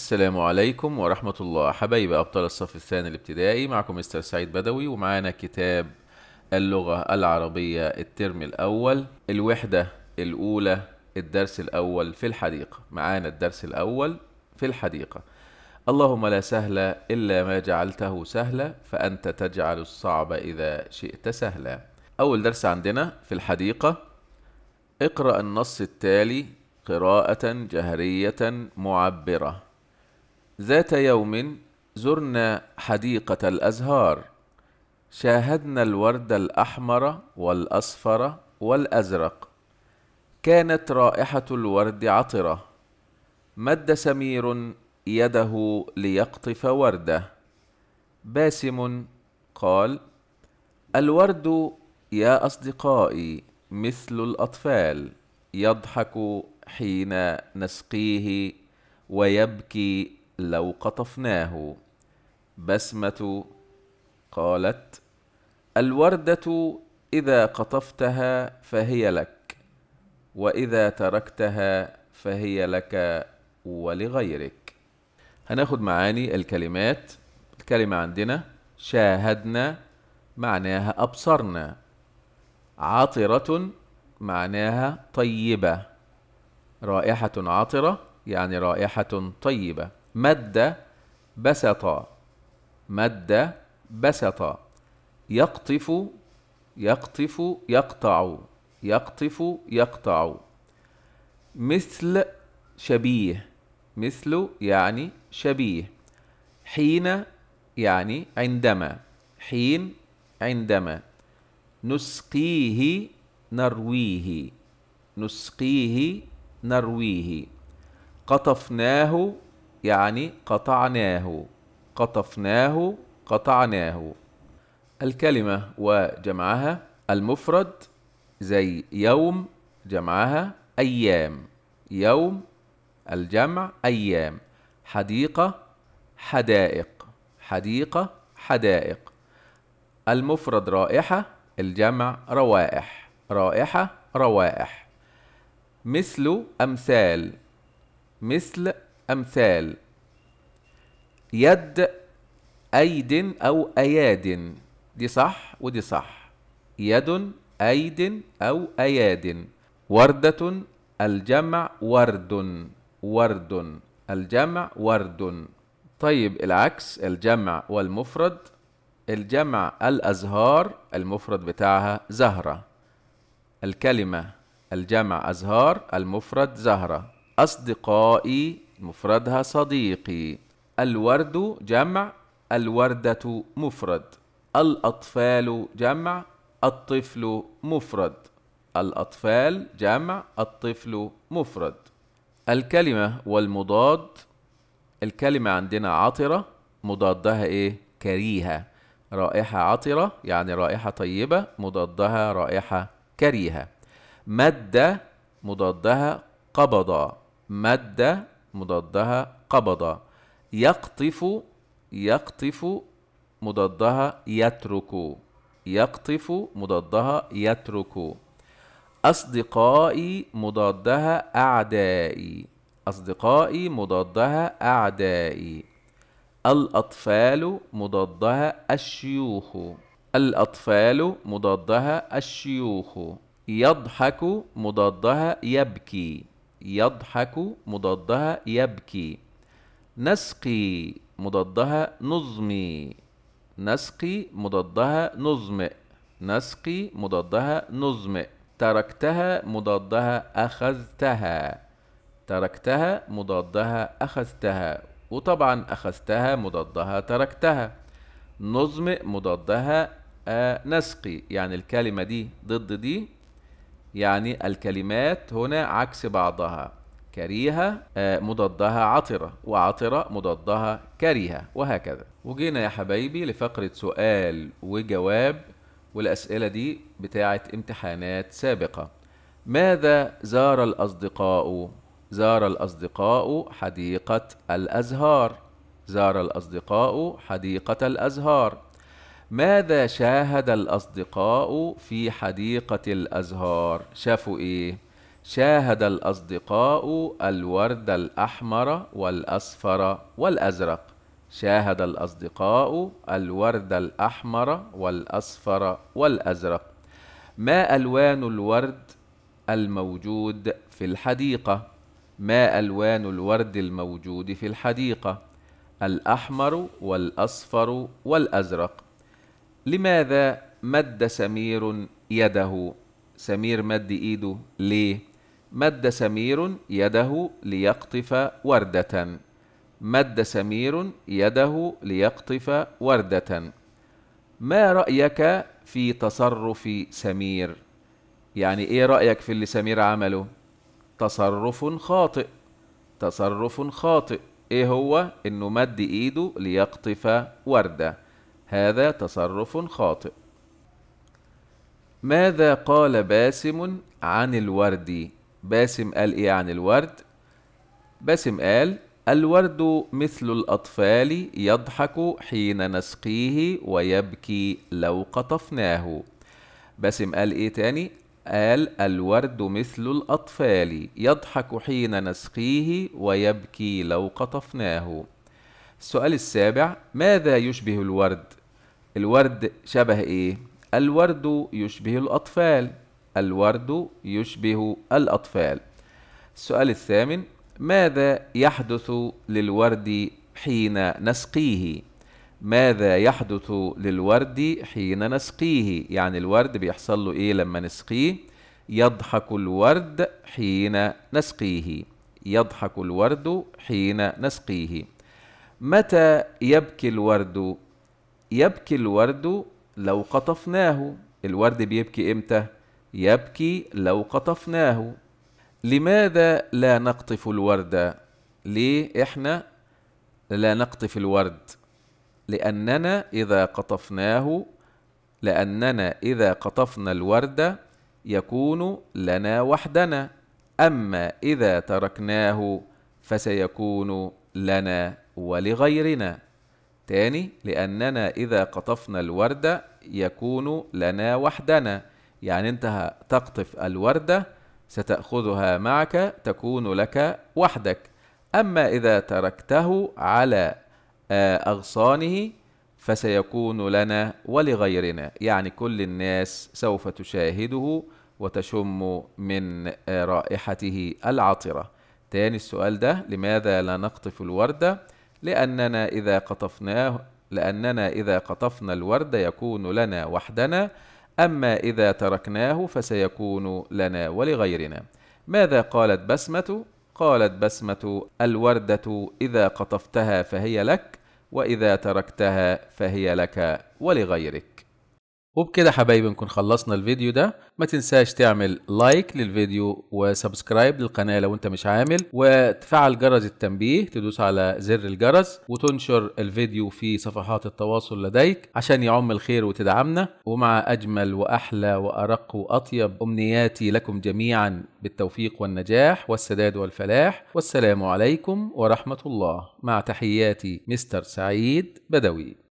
السلام عليكم ورحمة الله حبايب أبطال الصف الثاني الابتدائي معكم مستر سعيد بدوي ومعانا كتاب اللغة العربية الترم الأول الوحدة الأولى الدرس الأول في الحديقة معانا الدرس الأول في الحديقة اللهم لا سهل إلا ما جعلته سهلا فأنت تجعل الصعب إذا شئت سهلا أول درس عندنا في الحديقة اقرأ النص التالي قراءة جهرية معبرة ذات يوم زرنا حديقة الأزهار شاهدنا الورد الأحمر والأصفر والأزرق كانت رائحة الورد عطرة مد سمير يده ليقطف ورده باسم قال الورد يا أصدقائي مثل الأطفال يضحك حين نسقيه ويبكي لو قطفناه بسمه قالت الورده اذا قطفتها فهي لك واذا تركتها فهي لك ولغيرك هناخد معاني الكلمات الكلمه عندنا شاهدنا معناها ابصرنا عطره معناها طيبه رائحه عطره يعني رائحه طيبه مد بسط مد بسط يقطف يقطف يقطع يقطف يقطع مثل شبيه مثل يعني شبيه حين يعني عندما حين عندما نسقيه نرويه نسقيه نرويه قطفناه يعني قطعناه قطفناه قطعناه الكلمة وجمعها المفرد زي يوم جمعها أيام يوم الجمع أيام حديقة حدائق حديقة حدائق المفرد رائحة الجمع روائح رائحة روائح مثل أمثال مثل أمثال يد أيد أو أياد دي صح ودي صح يد أيد أو أياد وردة الجمع ورد ورد الجمع ورد طيب العكس الجمع والمفرد الجمع الأزهار المفرد بتاعها زهرة الكلمة الجمع أزهار المفرد زهرة أصدقائي مفردها صديقي الورد جمع الوردة مفرد الأطفال جمع الطفل مفرد الأطفال جمع الطفل مفرد الكلمة والمضاد الكلمة عندنا عطرة مضادها إيه؟ كريهة رائحة عطرة يعني رائحة طيبة مضادها رائحة كريهة مادة مضادها قبضة مادة مضادها قبض يقطف يقطف مضادها يترك يقطف مضادها يترك أصدقائي مضادها أعدائي أصدقائي مضادها أعدائي الأطفال مضادها الشيوخ الأطفال مضادها الشيوخ يضحك مضادها يبكي يضحك مضادها يبكي نسقي مضادها نظمي نسقي مضادها نظمئ نسقي مضادها نظمئ تركتها مضادها أخذتها تركتها مضادها أخذتها وطبعا أخذتها مضادها تركتها نظمئ مضادها آه، نسقي يعني الكلمة دي ضد دي يعني الكلمات هنا عكس بعضها كريهة آه، مضادها عطرة وعطرة مضادها كريهة وهكذا وجينا يا حبايبي لفقرة سؤال وجواب والأسئلة دي بتاعة امتحانات سابقة ماذا زار الأصدقاء؟ زار الأصدقاء حديقة الأزهار زار الأصدقاء حديقة الأزهار ماذا شاهد الأصدقاء في حديقة الأزهار شافوا إيه شاهد الأصدقاء الورد الأحمر والأصفر والأزرق شاهد الأصدقاء الورد الأحمر والأصفر والأزرق ما ألوان الورد الموجود في الحديقة ما ألوان الورد الموجود في الحديقة الأحمر والأصفر والأزرق لماذا مد سمير يده سمير مد ايده ليه مد سمير يده ليقطف ورده مد سمير يده ليقطف ورده ما رايك في تصرف سمير يعني ايه رايك في اللي سمير عمله تصرف خاطئ تصرف خاطئ ايه هو انه مد ايده ليقطف ورده هذا تصرف خاطئ ماذا قال باسم عن الورد باسم قال ايه عن الورد باسم قال الورد مثل الاطفال يضحك حين نسقيه ويبكي لو قطفناه باسم قال ايه تاني قال الورد مثل الأطفال يضحك حين نسقيه ويبكي لو قطفناه السؤال السابع ماذا يشبه الورد الورد شبه ايه الورد يشبه الاطفال الورد يشبه الاطفال السؤال الثامن ماذا يحدث للورد حين نسقيه ماذا يحدث للورد حين نسقيه يعني الورد بيحصل له ايه لما نسقيه يضحك الورد حين نسقيه يضحك الورد حين نسقيه متى يبكي الورد يبكي الورد لو قطفناه الورد بيبكي امتى يبكي لو قطفناه لماذا لا نقطف الورد ليه احنا لا نقطف الورد لاننا اذا قطفناه لاننا اذا قطفنا الورد يكون لنا وحدنا اما اذا تركناه فسيكون لنا ولغيرنا تاني لأننا إذا قطفنا الوردة يكون لنا وحدنا يعني أنت تقطف الوردة ستأخذها معك تكون لك وحدك أما إذا تركته على آه، أغصانه فسيكون لنا ولغيرنا يعني كل الناس سوف تشاهده وتشم من آه، رائحته العطرة تاني السؤال ده لماذا لا نقطف الوردة؟ لأننا إذا قطفناه لأننا إذا قطفنا الورد يكون لنا وحدنا أما إذا تركناه فسيكون لنا ولغيرنا ماذا قالت بسمة؟ قالت بسمة الوردة إذا قطفتها فهي لك وإذا تركتها فهي لك ولغيرك وبكده حبايبي نكون خلصنا الفيديو ده ما تنساش تعمل لايك للفيديو وسبسكرايب للقناة لو انت مش عامل وتفعل جرس التنبيه تدوس على زر الجرس وتنشر الفيديو في صفحات التواصل لديك عشان يعم الخير وتدعمنا ومع أجمل وأحلى وأرق وأطيب أمنياتي لكم جميعا بالتوفيق والنجاح والسداد والفلاح والسلام عليكم ورحمة الله مع تحياتي مستر سعيد بدوي